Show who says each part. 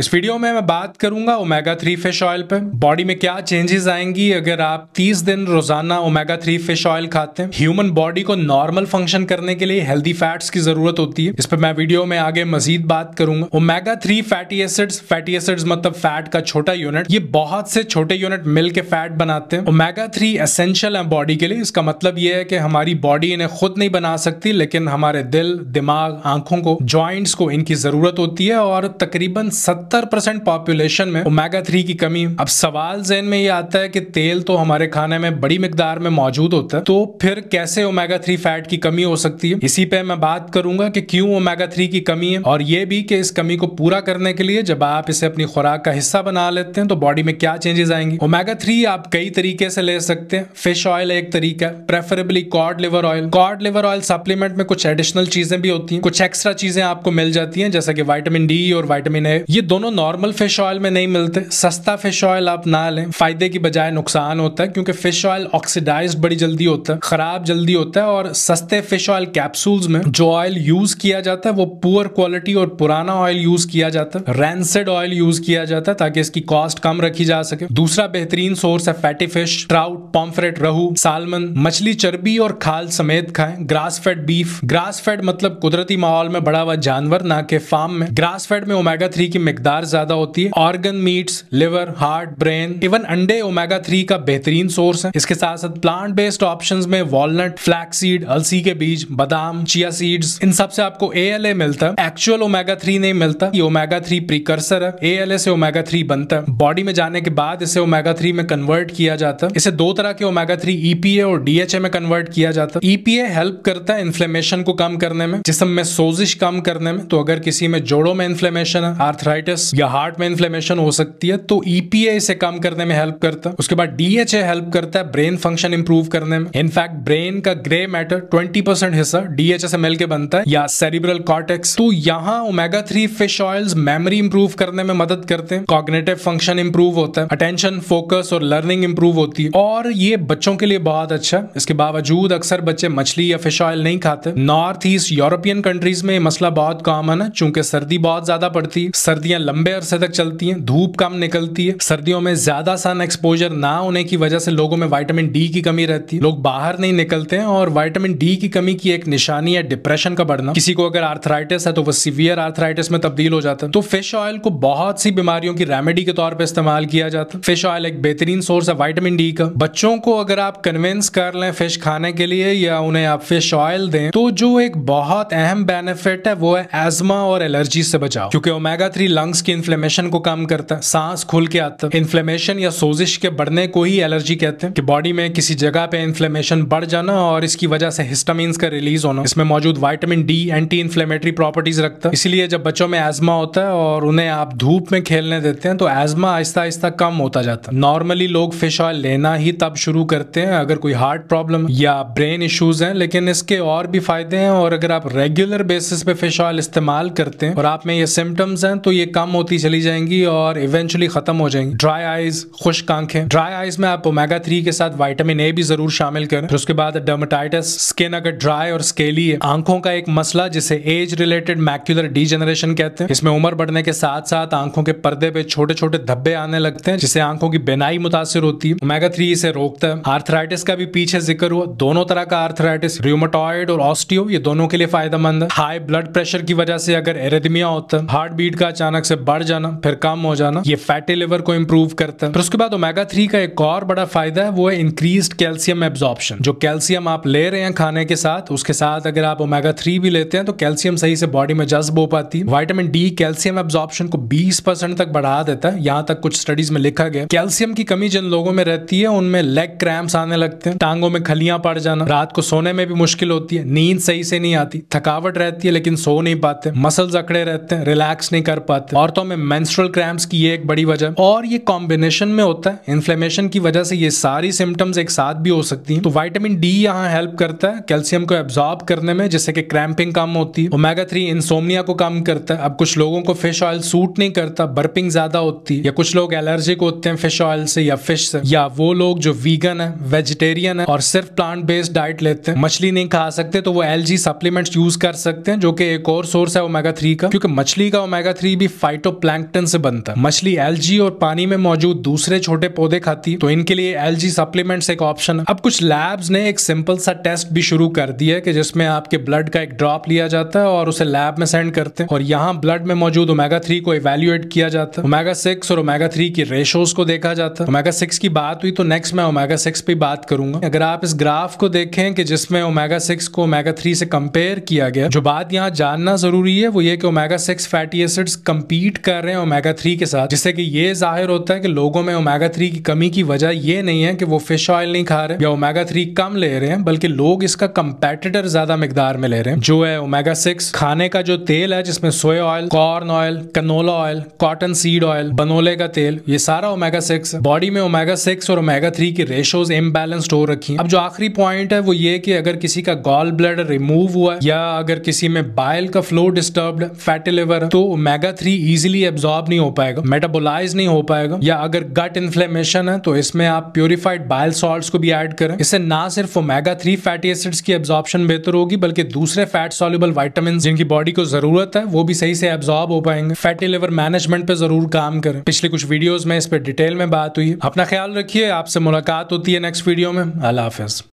Speaker 1: इस वीडियो में मैं बात करूंगा ओमेगा थ्री फिश ऑयल पे बॉडी में क्या चेंजेस आएंगी अगर आप 30 दिन रोजाना ओमेगा थ्री फिश ऑयल खाते हैं ह्यूमन बॉडी को नॉर्मल फंक्शन करने के लिए हेल्दी फैट्स की जरूरत होती है इस पर मैं वीडियो में आगे मजीद बात करूंगा omega three fatty acids fatty acids मतलब फैट का छोटा यूनिट ये बहुत से छोटे यूनिट मिल फैट बनाते हैं ओमेगा थ्री एसेंशियल है बॉडी के लिए इसका मतलब ये है कि हमारी बॉडी इन्हें खुद नहीं बना सकती लेकिन हमारे दिल दिमाग आंखों को ज्वाइंट्स को इनकी जरूरत होती है और तकरीबन सत सत्तर परसेंट पॉपुलेशन में ओमेगा थ्री की कमी अब सवाल जेन में ये आता है कि तेल तो हमारे खाने में बड़ी मिकदार में मौजूद होता है तो फिर कैसे ओमेगा थ्री फैट की कमी हो सकती है इसी पे मैं बात करूंगा कि क्यों ओमेगा थ्री की कमी है और ये भी कि इस कमी को पूरा करने के लिए जब आप इसे अपनी खुराक का हिस्सा बना लेते हैं तो बॉडी में क्या चेंजेस आएंगे ओमेगा थ्री आप कई तरीके से ले सकते हैं फिश ऑयल एक तरीका है preferably cod liver oil cod liver oil supplement में कुछ एडिशनल चीजें भी होती हैं कुछ एक्स्ट्रा चीजें आपको मिल जाती हैं जैसे कि वाइटामिन डी और वाइटामिन ए ये दोनों नॉर्मल फिश ऑयल में नहीं मिलते सस्ता फिश ऑयल आप ना लें फायदे की बजाय नुकसान होता है क्योंकि फिश ऑयल ऑक्सीडाइज बड़ी जल्दी होता है खराब जल्दी होता है और सस्ते फिश ऑयल कैप्सूल्स में जो ऑयल यूज किया जाता है वो पुअर क्वालिटी और पुराना ऑयल यूज किया जाता है रैंसेड ऑयल यूज किया जाता है ताकि इसकी कॉस्ट कम रखी जा सके दूसरा बेहतरीन सोर्स है fatty fish trout pomfret rohu salmon मछली चर्बी और खाल समेत खाएं grass fed beef grass fed मतलब कुदरती माहौल में बड़ा हुआ जानवर ना के फार्म में ग्रास फेड में ओमेगा थ्री की मकदार ज्यादा होती है organ meats liver heart brain even अंडे ओमेगा थ्री का बेहतरीन सोर्स है इसके साथ साथ प्लांट बेस्ड ऑप्शन में वॉलनट फ्लैक्सीड अलसी के बीज बादाम चिया सीड्स इन सबसे आपको ए एल ए मिलता है एक्चुअल ओमेगा थ्री नहीं मिलता ये ओमेगा थ्री प्रीकर्सर है ए से ओमेगा थ्री बनता है बॉडी में जाने के बाद इसे ओमेगा थ्री में कन्वर्ट किया जाता है इसे दो तरह के ओमेगा थ्री ईपीए और डीएचए में कन्वर्ट किया जाता है ईपीए e हेल्प करता है इन्फ्लेमेशन को कम करने में जिसम में सोजिश कम करने में तो अगर किसी में जोड़ों में इन्फ्लेमेशन है आर्थराइटिस ब्रोंकाइटिस या हार्ट में इन्फ्लेमेशन हो सकती है तो ईपीए e इसे कम करने में हेल्प करता है उसके बाद डीएचए हेल्प करता है ब्रेन फंक्शन इंप्रूव करने में इनफैक्ट ब्रेन का ग्रे मैटर ट्वेंटी हिस्सा डीएचए से मिलकर बनता है या सेरिब्रल कॉर्टेक्स तो यहाँ omega three fish oils memory improve करने में मदद करते हैं कॉग्नेटिव फंक्शन इंप्रूव होता है अटेंशन फोकस और लर्निंग इंप्रूव होती है और ये बच्चों के लिए बहुत अच्छा इसके बावजूद अक्सर बच्चे मछली या फिश ऑयल नहीं खाते नॉर्थ ईस्ट यूरोपियन कंट्रीज में मसला बहुत कॉमन है चूंकि सर्दी बहुत ज्यादा पड़ती है सर्दियां लंबे अरसे तक चलती हैं धूप कम निकलती है सर्दियों में ज्यादा सन एक्सपोजर ना होने की वजह से लोगों में वाइटामिन डी की कमी रहती है लोग बाहर नहीं निकलते हैं और वाइटामिन डी की कमी की एक निशानी है डिप्रेशन का बढ़ना किसी को अगर आर्थराइटिस है तो वो सीवियर आर्थराइटिस में तब्दील हो जाता है तो फिश ऑयल को बहुत सी बीमारियों की रेमेडी के तौर पर इस्तेमाल किया जाता है फिश ऑयल एक बेहतरीन सोर्स है वाइटामिन डी का बच्चों को अगर आप कन्विंस कर लें फिश खाने के लिए या उन्हें आप फिश ऑयल दें तो जो एक बहुत अहम बेनिफिट है वो है एजमा और एलर्जी से बचाओ क्योंकि ओमेगा थ्री लंग लंग्स की इन्फ्लेमेशन को कम करता है सांस खुल के आता है इन्फ्लेमेशन या सोजिश के बढ़ने को ही एलर्जी कहते हैं कि बॉडी में किसी जगह पे इन्फ्लेमेशन बढ़ जाना और इसकी वजह से हिस्टामिन का रिलीज होना इसमें मौजूद vitamin D anti inflammatory properties रखता है इसलिए जब बच्चों में एजमा होता है और उन्हें आप धूप में खेलने देते हैं तो एजमा आहिस्ता आहिस्ता कम होता जाता है नॉर्मली लोग फिश ऑयल लेना ही तब शुरू करते हैं अगर कोई हार्ट प्रॉब्लम या ब्रेन इश्यूज हैं लेकिन इसके और भी फायदे हैं और अगर आप रेगुलर बेसिस पे फिश ऑयल इस्तेमाल करते हैं और आप में ये सिम्टम्स हैं तो ये कम कम होती चली जाएंगी और इवेंचुअली खत्म हो जाएंगी ड्राई आईज खुश्क आंखें ड्राई आईज में आप ओमेगा थ्री के साथ वाइटामिन ए भी जरूर शामिल करें फिर उसके बाद डर्माटाइटिस स्किन अगर ड्राई और स्केली है आंखों का एक मसला जिसे एज रिलेटेड मैक्यूलर डीजेनरेशन कहते हैं इसमें उम्र बढ़ने के साथ साथ आंखों के पर्दे पे छोटे छोटे धब्बे आने लगते हैं जिससे आंखों की बेनाई मुतासर होती है ओमेगा थ्री इसे रोकता है आर्थराइटिस का भी पीछे जिक्र हुआ दोनों तरह का आर्थराइटिस र्यूमोटॉइड और ऑस्टियो ये दोनों के लिए फायदेमंद है हाई ब्लड प्रेशर की वजह से अगर एरेडमिया होता है हार्ट बीट का अचानक से बढ़ जाना फिर कम हो जाना ये फैटी लिवर को इम्प्रूव करता है फिर उसके बाद ओमेगा थ्री का एक और बड़ा फायदा है वो है इंक्रीज कैल्सियम एब्जॉर्प्शन जो कैल्सियम आप ले रहे हैं खाने के साथ उसके साथ अगर आप ओमेगा थ्री भी लेते हैं तो कैल्सियम सही से बॉडी में जज्ब हो पाती है वाइटामिन डी कैल्सियम एब्जॉर्प्शन को बीस परसेंट तक बढ़ा देता है यहाँ तक कुछ स्टडीज में लिखा गया कैल्सियम की कमी जिन लोगों में रहती है उनमें लेग क्रैम्स आने लगते हैं टांगों में खलियां पड़ जाना रात को सोने में भी मुश्किल होती है नींद सही से नहीं आती थकावट रहती है लेकिन सो नहीं पाते मसल्स अकड़े रहते हैं रिलैक्स नहीं कर पाते है औरतों में मेंस्ट्रुअल क्रैम्प्स की ये एक बड़ी वजह और ये कॉम्बिनेशन में होता है इन्फ्लेमेशन की वजह से ये सारी सिम्टम्स एक साथ भी हो सकती है तो वाइटामिन डी यहाँ हेल्प करता है कैल्शियम को एब्जॉर्ब करने में जिससे कि क्रैम्पिंग कम होती है ओमेगा थ्री इंसोमिया को कम करता है अब कुछ लोगों को फिश ऑयल सूट नहीं करता बर्पिंग ज्यादा होती है या कुछ लोग एलर्जिक होते हैं फिश ऑयल से या फिश से या वो लोग जो वीगन है वेजिटेरियन है और सिर्फ प्लांट बेस्ड डाइट लेते हैं मछली नहीं खा सकते तो वो एलजी सप्लीमेंट्स यूज कर सकते हैं जो कि एक और सोर्स है ओमेगा थ्री का क्योंकि मछली का ओमेगा थ्री भी फाइटोप्लैंक्टन से बनता है मछली एलजी और पानी में मौजूद दूसरे छोटे पौधे खाती तो इनके लिए एलजी सप्लीमेंट्स एक ऑप्शन है अब कुछ लैब्स ने एक सिंपल सा टेस्ट भी शुरू कर दिया है कि जिसमें आपके ब्लड का एक ड्रॉप लिया जाता है और उसे लैब में सेंड करते हैं और यहाँ ब्लड में मौजूद ओमेगा थ्री को इवेल्युएट किया जाता है ओमेगा सिक्स और ओमेगा थ्री की रेशोज को देखा जाता है ओमेगा सिक्स की बात हुई तो नेक्स्ट मैं ओमेगा सिक्स पे बात करूंगा अगर आप इस ग्राफ को देखें कि जिसमें ओमेगा सिक्स को ओमेगा थ्री से कंपेयर किया गया जो बात यहाँ जानना जरूरी है वो ये कि omega six fatty acids compare compete कर रहे हैं ओमेगा थ्री के साथ जिससे कि ये जाहिर होता है कि लोगों में ओमेगा थ्री की कमी की वजह ये नहीं है कि वो फिश ऑयल नहीं खा रहे या ओमेगा थ्री कम ले रहे हैं बल्कि लोग इसका कंपेटिटर ज्यादा मिकदार में ले रहे हैं जो है ओमेगा सिक्स खाने का जो तेल है जिसमें soya oil corn oil canola oil cotton seed oil बनोले का तेल ये सारा ओमेगा सिक्स बॉडी में ओमेगा सिक्स और ओमेगा थ्री की रेशोज इम्बेलेंस्ड हो रखी अब जो आखिरी पॉइंट है वो ये कि अगर किसी का गॉल ब्लड रिमूव हुआ या अगर किसी में बाइल का फ्लो डिस्टर्ब फैटी लिवर तो ओमेगा थ्री इजिली एब्जॉर्ब नहीं हो पाएगा मेटाबोलाइज नहीं हो पाएगा या अगर गट इन्फ्लेमेशन है तो इसमें आप प्योरिफाइड बाइल सॉल्ट को भी एड करें इससे ना सिर्फ ओमेगा थ्री फैटी एसिड्स की एब्जॉर्प्शन बेहतर होगी बल्कि दूसरे फैट सॉल्यूबल वाइटामिन जिनकी बॉडी को जरूरत है वो भी सही से एब्जॉर्ब हो पाएंगे फैटी लिवर मैनेजमेंट पे जरूर काम करें पिछले कुछ वीडियोज में इस पर डिटेल में बात हुई अपना ख्याल रखिए आपसे मुलाकात होती है नेक्स्ट वीडियो में अल्लाह हाफिज